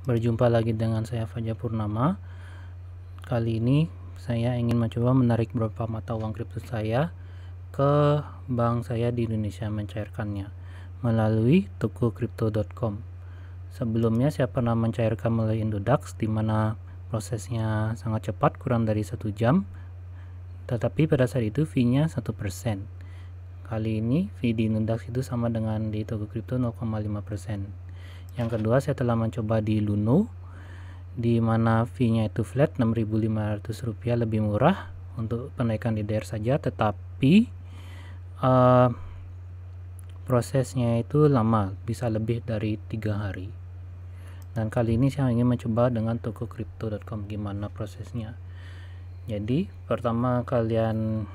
Berjumpa lagi dengan saya Fajar Purnama. Kali ini saya ingin mencoba menarik beberapa mata uang kripto saya ke bank saya di Indonesia mencairkannya melalui toko kripto.com Sebelumnya saya pernah mencairkan melalui Indodax di mana prosesnya sangat cepat kurang dari satu jam tetapi pada saat itu fee-nya 1%. Kali ini fee di Indodax itu sama dengan di toko kripto 0,5% yang kedua saya telah mencoba di Luno di mana fee-nya itu flat 6.500 rupiah lebih murah untuk penaikan DR saja tetapi uh, prosesnya itu lama bisa lebih dari tiga hari dan kali ini saya ingin mencoba dengan toko crypto.com gimana prosesnya jadi pertama kalian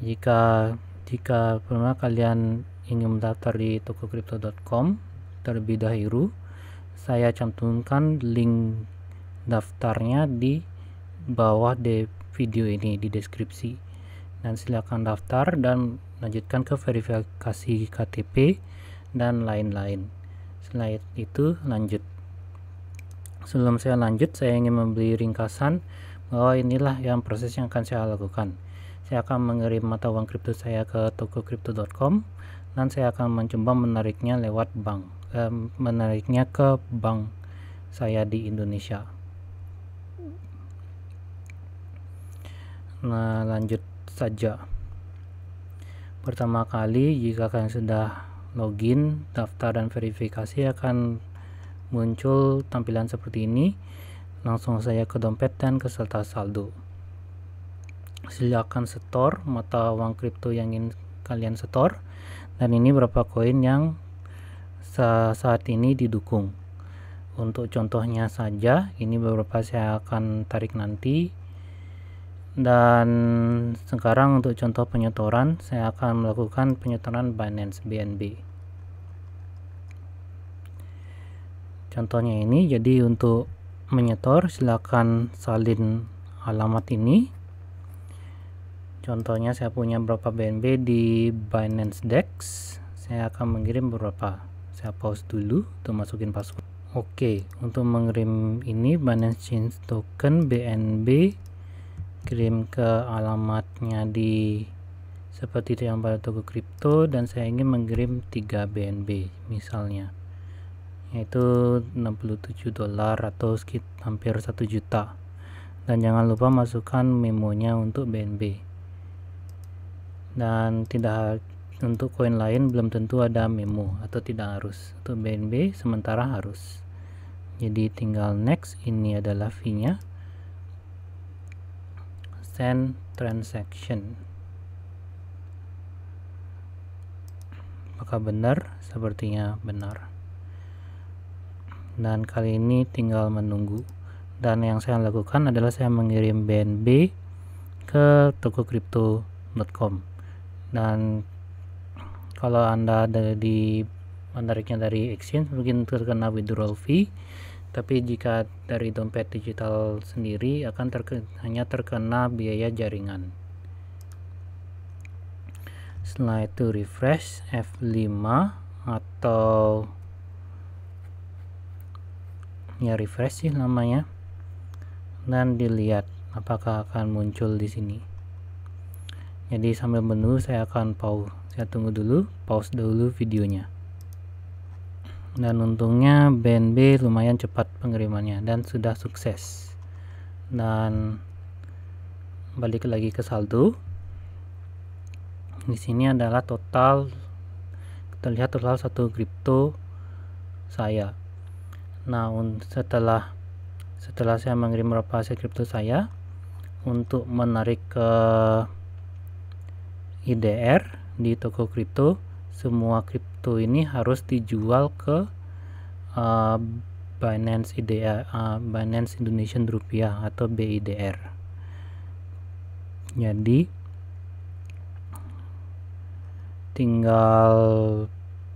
jika jika pernah kalian ingin mendaftar di toko tokocrypto.com terlebih dahulu saya cantumkan link daftarnya di bawah di video ini di deskripsi dan silakan daftar dan lanjutkan ke verifikasi KTP dan lain-lain selain itu lanjut sebelum saya lanjut saya ingin membeli ringkasan bahwa inilah yang proses yang akan saya lakukan saya akan mengirim mata uang kripto saya ke toko tokocrypto.com dan saya akan mencoba menariknya lewat bank eh, menariknya ke bank saya di Indonesia nah lanjut saja pertama kali jika kalian sudah login daftar dan verifikasi akan muncul tampilan seperti ini langsung saya ke dompet dan ke serta saldo silakan setor mata uang kripto yang ingin kalian setor dan ini berapa koin yang saat ini didukung untuk contohnya saja ini beberapa saya akan tarik nanti dan sekarang untuk contoh penyetoran saya akan melakukan penyetoran Binance BNB contohnya ini jadi untuk menyetor silakan salin alamat ini contohnya saya punya berapa BNB di Binance Dex saya akan mengirim berapa saya pause dulu untuk masukin password oke okay, untuk mengirim ini Binance Change Token BNB kirim ke alamatnya di seperti itu yang pada toko kripto dan saya ingin mengirim 3 BNB misalnya yaitu 67 dolar atau sekitar hampir 1 juta dan jangan lupa masukkan memonya untuk BNB dan tidak untuk koin lain belum tentu ada memo atau tidak harus untuk BNB sementara harus jadi tinggal next ini adalah fee nya send transaction apakah benar sepertinya benar dan kali ini tinggal menunggu dan yang saya lakukan adalah saya mengirim BNB ke toko crypto.com dan kalau anda ada di menariknya dari exchange mungkin terkena withdrawal fee tapi jika dari dompet digital sendiri akan terkena, hanya terkena biaya jaringan setelah itu refresh F5 atau ya refresh sih namanya dan dilihat apakah akan muncul di sini jadi sambil menunggu saya akan pause. Saya tunggu dulu, pause dulu videonya. Dan untungnya BNB lumayan cepat pengirimannya dan sudah sukses. Dan balik lagi ke saldo. Di sini adalah total terlihat total satu kripto saya. Nah, setelah setelah saya mengirim berapa hasil kripto saya untuk menarik ke IDR di toko kripto semua kripto ini harus dijual ke uh, Binance IDR uh, Binance Indonesian Rupiah atau BIDR jadi tinggal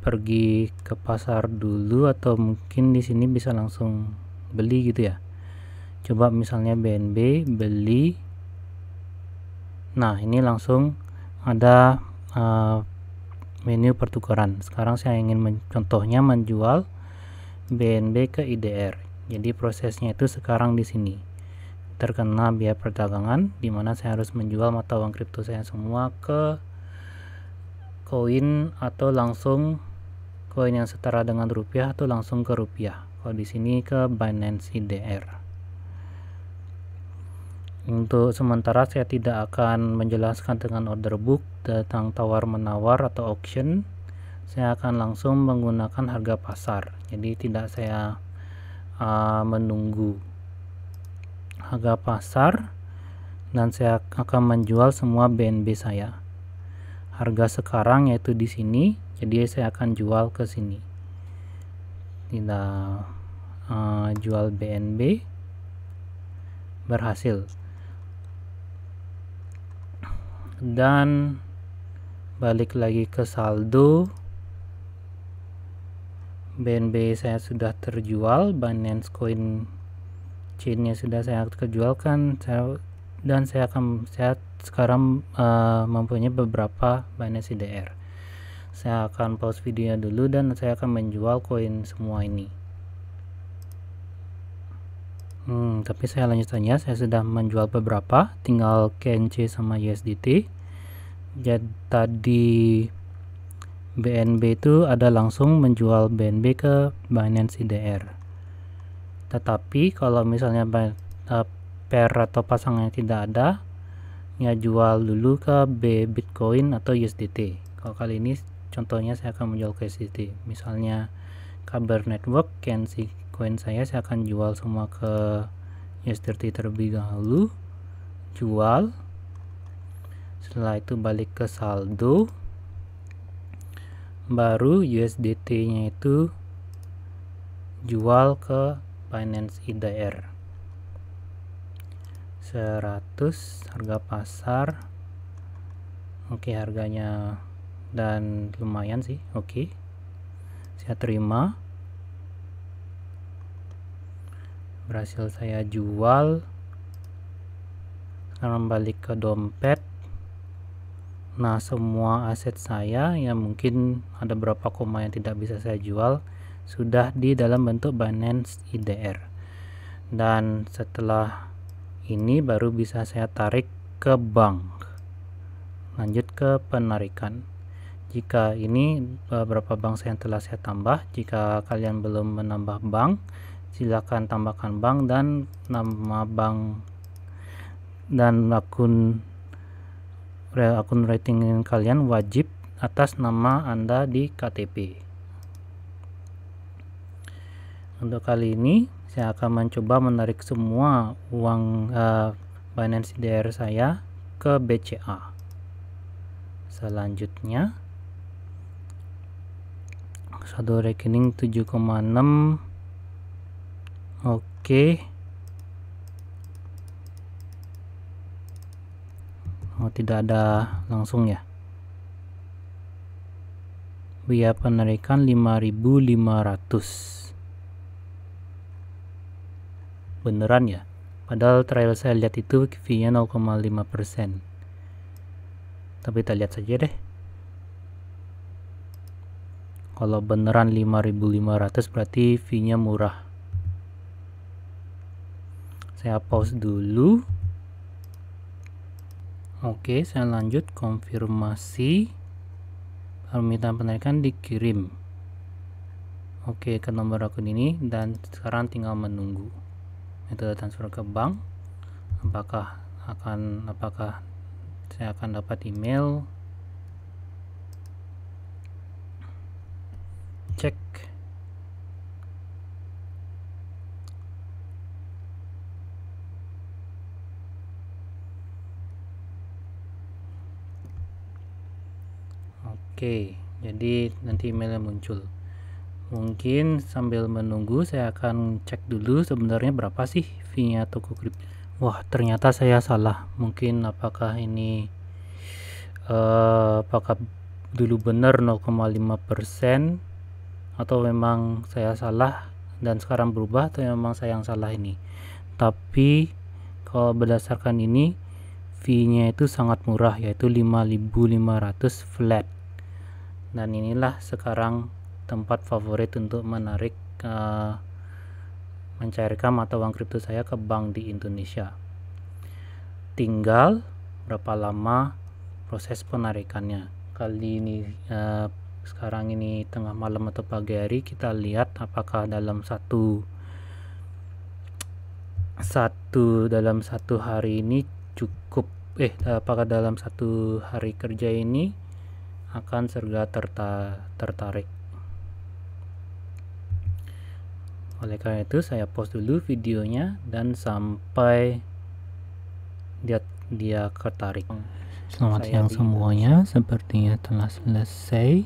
pergi ke pasar dulu atau mungkin di sini bisa langsung beli gitu ya coba misalnya BNB beli nah ini langsung ada uh, menu pertukaran. Sekarang saya ingin contohnya menjual BNB ke IDR. Jadi prosesnya itu sekarang di sini. Terkena biaya perdagangan di mana saya harus menjual mata uang kripto saya semua ke koin atau langsung koin yang setara dengan rupiah atau langsung ke rupiah. Kalau di sini ke Binance IDR. Untuk sementara saya tidak akan menjelaskan dengan order book tentang tawar menawar atau auction. Saya akan langsung menggunakan harga pasar. Jadi tidak saya uh, menunggu harga pasar dan saya akan menjual semua BNB saya. Harga sekarang yaitu di sini, jadi saya akan jual ke sini. Tidak uh, jual BNB berhasil dan balik lagi ke saldo BNB saya sudah terjual Binance Coin chainnya sudah saya kejualkan saya, dan saya akan saya sekarang uh, mempunyai beberapa Binance IDR saya akan pause videonya dulu dan saya akan menjual koin semua ini Hmm, tapi saya lanjut lanjutannya saya sudah menjual beberapa, tinggal KNC sama USDT. Jadi tadi BNB itu ada langsung menjual BNB ke Binance IDR. Tetapi kalau misalnya eh, pair atau pasangannya tidak ada, ya jual dulu ke B Bitcoin atau USDT. Kalau kali ini contohnya saya akan menjual ke USDT. Misalnya Kabar Network, Kensi Bitcoin saya saya akan jual semua ke USDT terlebih dahulu jual setelah itu balik ke saldo baru USDT nya itu jual ke Binance IDR 100 harga pasar oke okay, harganya dan lumayan sih oke okay. saya terima berhasil saya jual kembali ke dompet nah semua aset saya yang mungkin ada berapa koma yang tidak bisa saya jual sudah di dalam bentuk Binance IDR dan setelah ini baru bisa saya tarik ke bank lanjut ke penarikan jika ini beberapa bank saya telah saya tambah jika kalian belum menambah bank silakan tambahkan bank dan nama bank dan akun akun rating kalian wajib atas nama Anda di KTP. Untuk kali ini saya akan mencoba menarik semua uang uh, Binance DR saya ke BCA. Selanjutnya saldo rekening Oke. Oh, tidak ada langsung ya. Biaya penarikan 5500 Beneran ya? Padahal trial saya lihat itu fee-nya 0,5%. Tapi kita lihat saja deh kalau beneran 5500 berarti fee-nya murah saya pause dulu oke saya lanjut konfirmasi permintaan penarikan dikirim oke ke nomor akun ini dan sekarang tinggal menunggu metode transfer ke bank apakah akan apakah saya akan dapat email Oke, jadi nanti emailnya muncul. Mungkin sambil menunggu saya akan cek dulu sebenarnya berapa sih fee-nya toko kripto. Wah, ternyata saya salah. Mungkin apakah ini uh, apakah dulu benar 0,5% atau memang saya salah dan sekarang berubah atau memang saya yang salah ini. Tapi kalau berdasarkan ini fee-nya itu sangat murah yaitu 5.500 flat dan inilah sekarang tempat favorit untuk menarik uh, eh, mencairkan mata uang kripto saya ke bank di Indonesia tinggal berapa lama proses penarikannya kali ini uh, sekarang ini tengah malam atau pagi hari kita lihat apakah dalam satu satu dalam satu hari ini cukup eh apakah dalam satu hari kerja ini akan serga terta tertarik. Oleh karena itu saya post dulu videonya dan sampai dia dia tertarik. Selamat saya siang semuanya, sepertinya telah selesai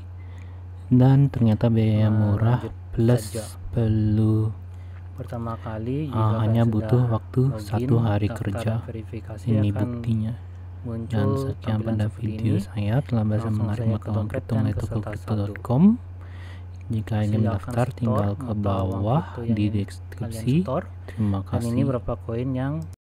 dan ternyata biaya nah, murah plus perlu pertama kali uh, hanya kan butuh waktu satu hari kerja. Ini buktinya. Muncul Dan sekian pada video ini, saya telah bisa menarik kripto crypto.com jika ingin daftar tinggal ke bawah di deskripsi. Terima kasih. Dan ini berapa koin yang